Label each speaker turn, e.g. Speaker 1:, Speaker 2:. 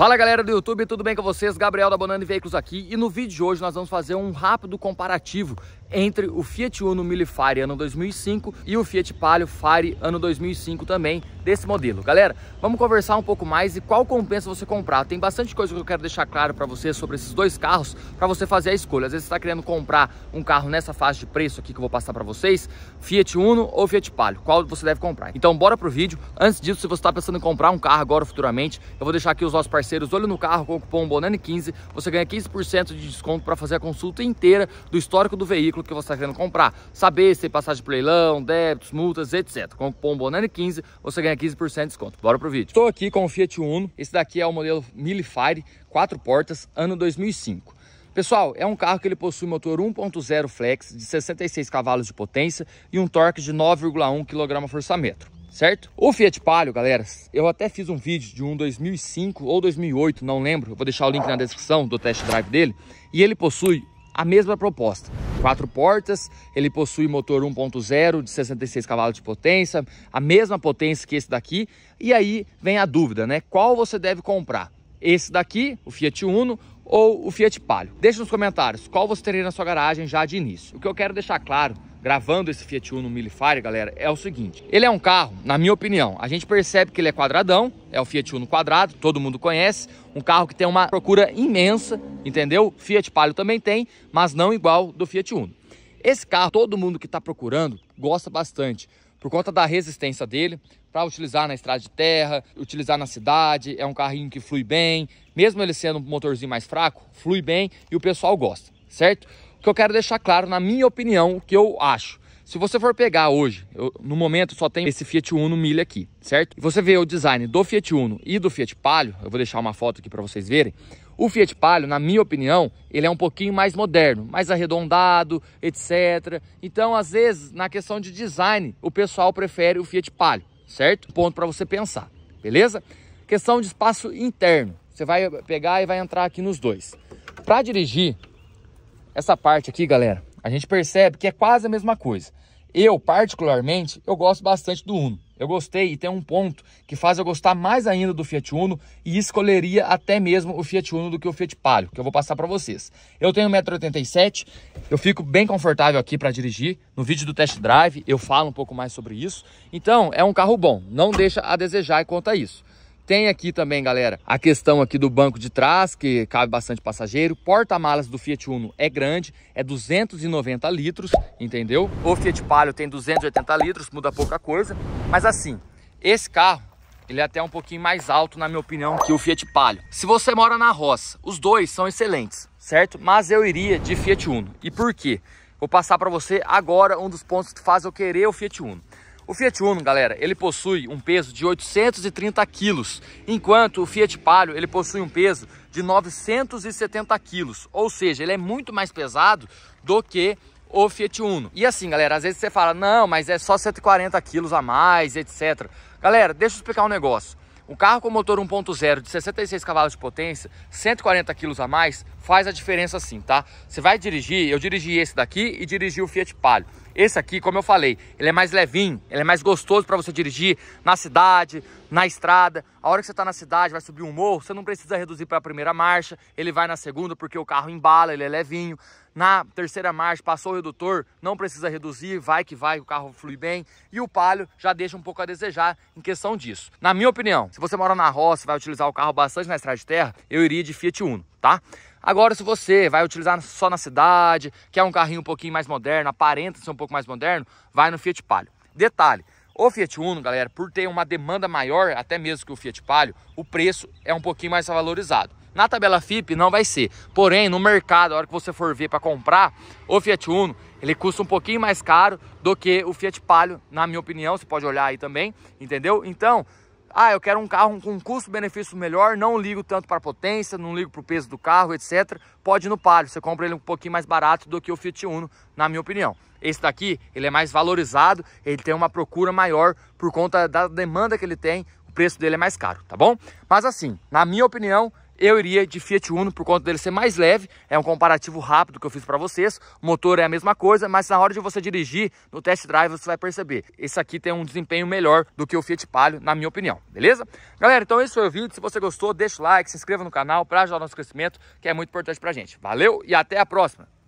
Speaker 1: Fala galera do YouTube, tudo bem com vocês? Gabriel da Bonani Veículos aqui e no vídeo de hoje nós vamos fazer um rápido comparativo entre o Fiat Uno Milifare ano 2005 e o Fiat Palio Fare ano 2005 também desse modelo. Galera, vamos conversar um pouco mais e qual compensa você comprar. Tem bastante coisa que eu quero deixar claro para você sobre esses dois carros para você fazer a escolha. Às vezes você está querendo comprar um carro nessa faixa de preço aqui que eu vou passar para vocês, Fiat Uno ou Fiat Palio, qual você deve comprar. Então bora pro vídeo. Antes disso, se você está pensando em comprar um carro agora ou futuramente, eu vou deixar aqui os nossos parceiros parceiros Olho no Carro com o cupom BONANI15, você ganha 15% de desconto para fazer a consulta inteira do histórico do veículo que você está querendo comprar. Saber se tem passagem por leilão, débitos, multas, etc. Com o cupom BONANI15, você ganha 15% de desconto. Bora pro vídeo. Estou aqui com o Fiat Uno. Esse daqui é o modelo Milifire, quatro portas, ano 2005. Pessoal, é um carro que ele possui motor 1.0 flex de 66 cavalos de potência e um torque de 9,1 kgfm certo? O Fiat Palio, galera, eu até fiz um vídeo de um 2005 ou 2008, não lembro, vou deixar o link na descrição do test drive dele, e ele possui a mesma proposta. Quatro portas, ele possui motor 1.0 de 66 cavalos de potência, a mesma potência que esse daqui, e aí vem a dúvida, né? Qual você deve comprar? Esse daqui, o Fiat Uno, ou o Fiat Palio? Deixa nos comentários qual você teria na sua garagem já de início. O que eu quero deixar claro gravando esse Fiat Uno Milifare, galera, é o seguinte. Ele é um carro, na minha opinião, a gente percebe que ele é quadradão, é o Fiat Uno quadrado, todo mundo conhece, um carro que tem uma procura imensa, entendeu? Fiat Palio também tem, mas não igual do Fiat Uno. Esse carro, todo mundo que está procurando, gosta bastante, por conta da resistência dele, para utilizar na estrada de terra, utilizar na cidade, é um carrinho que flui bem, mesmo ele sendo um motorzinho mais fraco, flui bem e o pessoal gosta, certo? que eu quero deixar claro, na minha opinião, o que eu acho. Se você for pegar hoje, eu, no momento só tem esse Fiat Uno milha aqui, certo? você vê o design do Fiat Uno e do Fiat Palio, eu vou deixar uma foto aqui para vocês verem. O Fiat Palio, na minha opinião, ele é um pouquinho mais moderno, mais arredondado, etc. Então, às vezes, na questão de design, o pessoal prefere o Fiat Palio, certo? Ponto para você pensar, beleza? Questão de espaço interno. Você vai pegar e vai entrar aqui nos dois. Para dirigir, essa parte aqui, galera, a gente percebe que é quase a mesma coisa. Eu, particularmente, eu gosto bastante do Uno. Eu gostei e tem um ponto que faz eu gostar mais ainda do Fiat Uno e escolheria até mesmo o Fiat Uno do que o Fiat Palio, que eu vou passar para vocês. Eu tenho 1,87m, eu fico bem confortável aqui para dirigir. No vídeo do test drive eu falo um pouco mais sobre isso. Então, é um carro bom, não deixa a desejar quanto a isso. Tem aqui também, galera, a questão aqui do banco de trás, que cabe bastante passageiro. Porta-malas do Fiat Uno é grande, é 290 litros, entendeu? O Fiat Palio tem 280 litros, muda pouca coisa. Mas assim, esse carro, ele é até um pouquinho mais alto, na minha opinião, que o Fiat Palio. Se você mora na roça, os dois são excelentes, certo? Mas eu iria de Fiat Uno. E por quê? Vou passar para você agora um dos pontos que faz eu querer o Fiat Uno. O Fiat Uno, galera, ele possui um peso de 830 quilos, enquanto o Fiat Palio ele possui um peso de 970 quilos, ou seja, ele é muito mais pesado do que o Fiat Uno. E assim, galera, às vezes você fala, não, mas é só 140 quilos a mais, etc. Galera, deixa eu explicar um negócio. Um carro com motor 1.0 de 66 cavalos de potência, 140 quilos a mais, faz a diferença sim, tá? Você vai dirigir, eu dirigi esse daqui e dirigi o Fiat Palio. Esse aqui, como eu falei, ele é mais levinho, ele é mais gostoso para você dirigir na cidade, na estrada. A hora que você está na cidade, vai subir um morro, você não precisa reduzir para a primeira marcha, ele vai na segunda porque o carro embala, ele é levinho na terceira marcha passou o redutor, não precisa reduzir, vai que vai, o carro flui bem. E o Palio já deixa um pouco a desejar em questão disso. Na minha opinião, se você mora na roça, e vai utilizar o carro bastante na estrada de terra, eu iria de Fiat Uno, tá? Agora, se você vai utilizar só na cidade, quer um carrinho um pouquinho mais moderno, aparenta ser um pouco mais moderno, vai no Fiat Palio. Detalhe, o Fiat Uno, galera, por ter uma demanda maior, até mesmo que o Fiat Palio, o preço é um pouquinho mais valorizado. Na tabela FIP não vai ser. Porém, no mercado, a hora que você for ver para comprar, o Fiat Uno, ele custa um pouquinho mais caro do que o Fiat Palio, na minha opinião, você pode olhar aí também, entendeu? Então, ah, eu quero um carro com custo-benefício melhor, não ligo tanto para potência, não ligo para o peso do carro, etc. Pode ir no Palio, você compra ele um pouquinho mais barato do que o Fiat Uno, na minha opinião. Esse daqui, ele é mais valorizado, ele tem uma procura maior por conta da demanda que ele tem, o preço dele é mais caro, tá bom? Mas assim, na minha opinião, eu iria de Fiat Uno por conta dele ser mais leve. É um comparativo rápido que eu fiz para vocês. O motor é a mesma coisa, mas na hora de você dirigir no test drive você vai perceber. Esse aqui tem um desempenho melhor do que o Fiat Palio, na minha opinião, beleza? Galera, então esse foi o vídeo. Se você gostou, deixa o like, se inscreva no canal para ajudar o nosso crescimento, que é muito importante pra gente. Valeu e até a próxima!